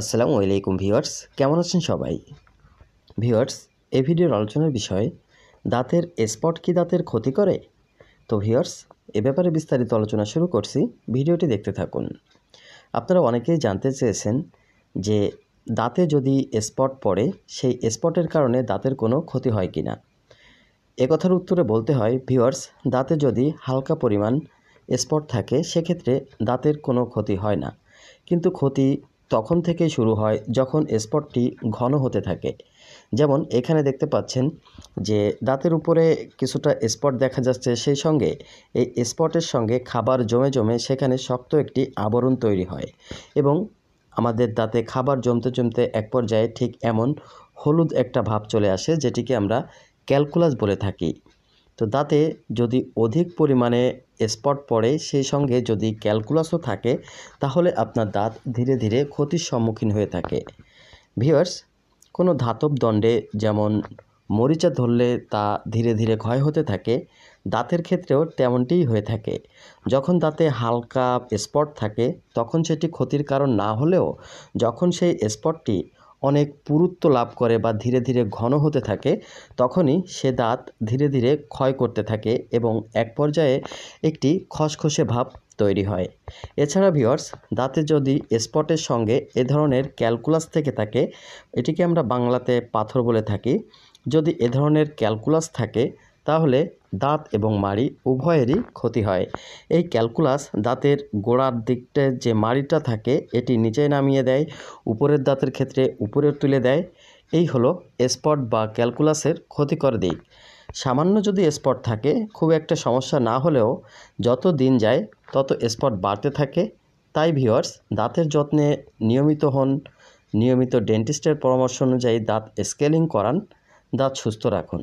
আসসালামু আলাইকুম ভিওয়ার্স কেমন আছেন সবাই ভিওয়ার্স এই ভিডিওর আলোচনার বিষয় দাঁতের স্পট কি দাঁতের ক্ষতি করে তো ভিওয়ার্স এ ব্যাপারে বিস্তারিত আলোচনা শুরু করছি ভিডিওটি দেখতে থাকুন আপনারা অনেকেই জানতে চেয়েছেন যে দাঁতে যদি স্পট পড়ে সেই স্পটের কারণে দাঁতের কোনো ক্ষতি হয় কি না একথার উত্তরে বলতে হয় ভিওয়ার্স দাঁতে যদি হালকা পরিমাণ স্পট থাকে সেক্ষেত্রে দাঁতের কোনো ক্ষতি হয় না কিন্তু ক্ষতি তখন থেকেই শুরু হয় যখন স্পটটি ঘন হতে থাকে যেমন এখানে দেখতে পাচ্ছেন যে দাঁতের উপরে কিছুটা স্পট দেখা যাচ্ছে সেই সঙ্গে এই স্পটের সঙ্গে খাবার জমে জমে সেখানে শক্ত একটি আবরণ তৈরি হয় এবং আমাদের দাঁতে খাবার জমতে জমতে এক পর্যায়ে ঠিক এমন হলুদ একটা ভাব চলে আসে যেটিকে আমরা ক্যালকুলাস বলে থাকি তো দাঁতে যদি অধিক পরিমাণে স্পট পড়ে সেই সঙ্গে যদি ক্যালকুলাসও থাকে তাহলে আপনার দাঁত ধীরে ধীরে ক্ষতির সম্মুখীন হয়ে থাকে ভিওয়ার্স কোনো ধাতব দণ্ডে যেমন মরিচা ধরলে তা ধীরে ধীরে ক্ষয় হতে থাকে দাঁতের ক্ষেত্রেও তেমনটিই হয়ে থাকে যখন দাঁতে হালকা স্পট থাকে তখন সেটি ক্ষতির কারণ না হলেও যখন সেই স্পটটি অনেক পুরুত্ব লাভ করে বা ধীরে ধীরে ঘন হতে থাকে তখনই সে দাঁত ধীরে ধীরে ক্ষয় করতে থাকে এবং এক পর্যায়ে একটি খসখসে ভাব তৈরি হয় এছাড়া ভিওর্স দাঁতে যদি স্পটের সঙ্গে এ ধরনের ক্যালকুলাস থেকে থাকে এটিকে আমরা বাংলাতে পাথর বলে থাকি যদি এ ধরনের ক্যালকুলাস থাকে তাহলে দাঁত এবং মাড়ি উভয়েরই ক্ষতি হয় এই ক্যালকুলাস দাঁতের গোড়ার দিকটা যে মাড়িটা থাকে এটি নিচে নামিয়ে দেয় উপরের দাঁতের ক্ষেত্রে উপরে তুলে দেয় এই হলো স্পট বা ক্যালকুলাসের ক্ষতিকর দিক সামান্য যদি স্পট থাকে খুব একটা সমস্যা না হলেও যত দিন যায় তত স্পট বাড়তে থাকে তাই ভিওয়ার্স দাঁতের যত্নে নিয়মিত হন নিয়মিত ডেন্টিস্টের পরামর্শ অনুযায়ী দাঁত স্কেলিং করান দাঁত সুস্থ রাখুন